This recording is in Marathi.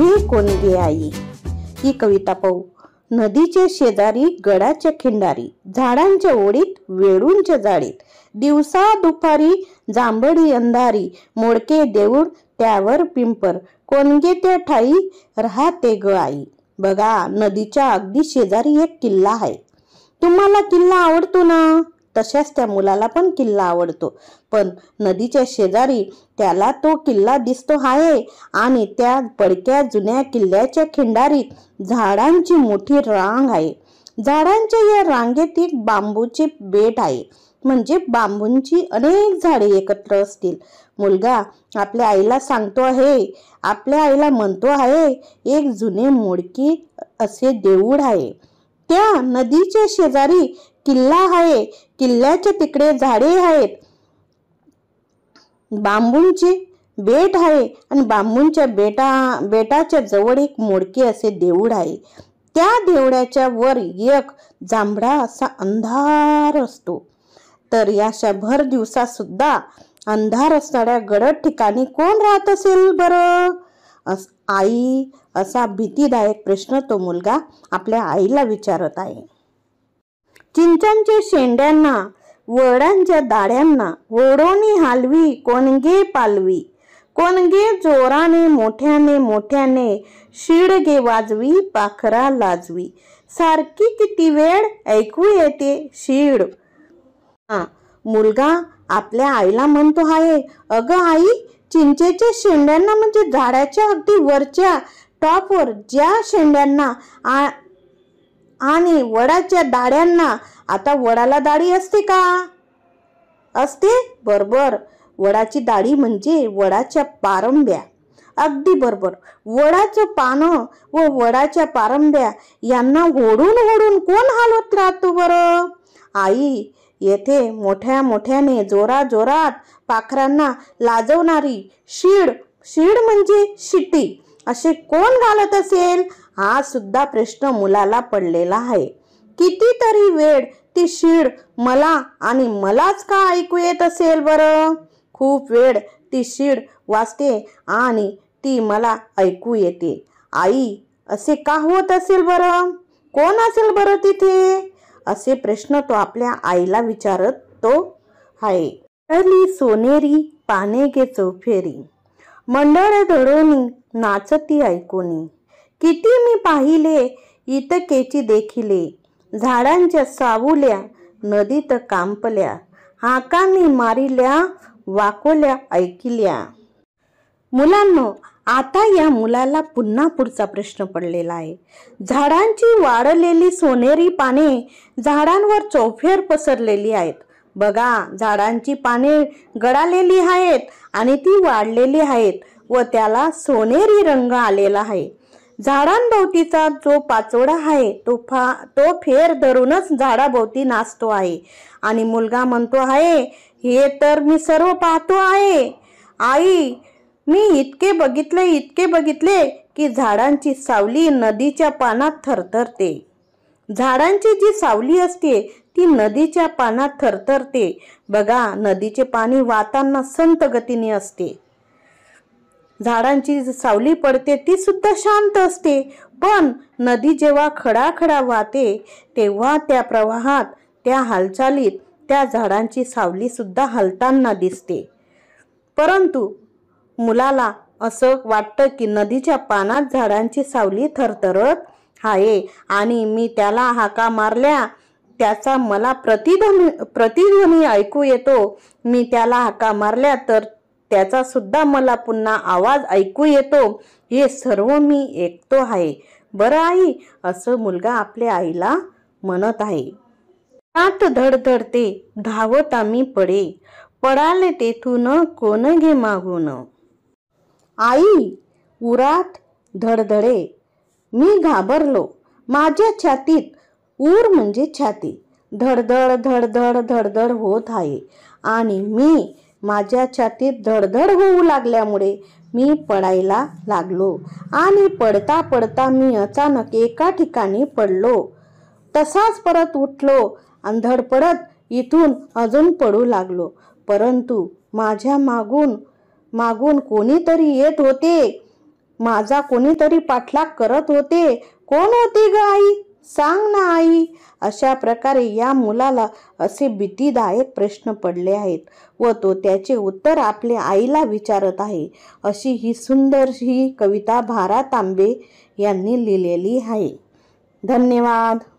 ही गे आई ही कविता पाहू नदीचे शेजारी गडाचे खिंडारी झाडांच्या ओडीत वेळूंच्या जाळीत दिवसा दुपारी जांभळी अंधारी मोडके देऊळ त्यावर पिंपर कोणगे त्या ठाई राहते ग आई बघा नदीच्या अगदी शेजारी एक किल्ला आहे तुम्हाला किल्ला आवडतो ना तशाच त्या मुलाला पण किल्ला आवडतो पण नदीच्या शेजारी त्याला तो किल्ला दिसतो आहे आणि त्या पडक्या जुन्या किल्ल्याच्या खिंडारीत झाडांची मोठी रांग आहे झाडांच्या या रांगेत एक बांबूचे बेट आहे म्हणजे बांबूंची अनेक झाडे एकत्र असतील मुलगा आपल्या आईला सांगतो आहे आपल्या आईला म्हणतो आहे एक जुने मोडकी असे देऊळ आहे त्या नदीच्या शेजारी किल्ला आहे किल्ल्याच्या तिकडे झाडे आहेत बांबूंची बेट आहे आणि बांबूंच्या बेटा बेटाच्या जवळ एक मोडके असे देऊळ आहे त्या देवळाच्या वर एक जांभळा असा अंधार असतो तर याशा भर दिवसा सुद्धा अंधार असणाऱ्या गडद ठिकाणी कोण राहत असेल बर अस आई असा भीतीदायक प्रश्न तो मुलगा आपल्या आईला विचारत आहे चिंचांच्या शेंड्यांना वडांच्या दाड्यांना वडोनी हालवी कोणगे पालवी कोणगे जोराने मोठ्याने मोठ्याने शिडगे वाजवी पाखरा लाजवी सारखी किती वेळ ऐकू येते शिड मुलगा आपल्या आईला म्हणतो आहे अग आई चिंचेच्या शेंड्यांना म्हणजे झाडाच्या अगदी वरच्या टॉपवर ज्या शेंड्यांना आ आणि वडाच्या दाड्यांना आता वडाला दाढी असते का असते बरोबर वडाची दाढी म्हणजे वडाच्या पारंब्या अगदी बरोबर वडाचं पानं व वडाच्या पारंब्या यांना ओढून ओढून कोण हालत राहतो बरं आई येथे मोठ्या मोठ्याने जोरा जोरात पाखरांना लाजवणारी शीड शीड म्हणजे शिटी असे कोण घालत असेल हा सुद्धा प्रश्न मुलाला पडलेला आहे कितीतरी वेळ ती शीड मला आणि मलाच का ऐकू येत असेल बरं खूप वेळ ती शीड वाचते आणि ती मला ऐकू येते आई असे का होत असेल बरं कोण असेल बरं तिथे असे प्रश्न तो आपल्या आईला विचारत तो आहे अली सोनेरी पाने गे चौफेरी मंडळ धडोनी नाचती ऐकोनी किती मी पाहिले इतकेची देखिले झाडांच्या सावुल्या नदीत कांपल्या हाकांनी मारिल्या वाकोल्या ऐकिल्या मुलांनो आता या मुलाला पुन्हा पुढचा प्रश्न पडलेला आहे झाडांची वाढलेली सोनेरी पाने झाडांवर चौफेर पसरलेली आहेत बघा झाडांची पाने गळालेली आहेत आणि ती वाढलेली आहेत व त्याला सोनेरी रंग आलेला आहे झाडांभोवतीचा जो पाचोडा आहे तो फा तो फेर धरूनच झाडाभोवती नाचतो आहे आणि मुलगा म्हणतो आहे हे तर मी सर्व पाहतो आहे आई मी इतके बघितले इतके बघितले की झाडांची सावली नदीच्या पानात थरथरते झाडांची जी सावली असते ती नदीच्या पानात थरथरते बघा नदीचे पाणी वातांना संत गतीने असते झाडांची सावली पडते ती सुद्धा शांत असते पण नदी जेव्हा खडाखडा वाहते तेव्हा त्या प्रवाहात त्या हालचालीत त्या झाडांची सावली सुद्धा हलताना दिसते परंतु मुलाला असं वाटतं की नदीच्या पानात झाडांची सावली थरथरत आहे आणि मी त्याला हाका मारल्या त्याचा मला प्रतिध्वनी प्रतिध्वनी ऐकू येतो मी त्याला हाका मारल्या तर त्याचा सुद्धा मला पुन्हा आवाज ऐकू येतो हे सर्व मी ऐकतो आहे बरं आई असं मुलगा आपल्या आईला म्हणत आहे आत धडधडते धावत आम्ही पडे पडाले तेथून कोण घे मागून आई उरात धडधडे मी घाबरलो माझ्या छातीत ऊर म्हणजे छाती धडधड धडधड धडधड होत आहे आणि मी माझ्या छातीत धडधड होऊ लागल्यामुळे मी पडायला लागलो आणि पडता पडता मी अचानक एका ठिकाणी पडलो तसाच परत उठलो अंधड पडत इथून अजून पडू लागलो परंतु माझ्या मागून मागून कोणीतरी येत होते माझा कोणीतरी पाठलाग करत होते कोण होती ग सांग ना आई अशा प्रकारे या मुलाला असे भीतीदायक प्रश्न पडले आहेत व तो त्याचे उत्तर आपल्या आईला विचारत आहे अशी ही सुंदर ही कविता भारा तांबे यांनी लिहिलेली आहे धन्यवाद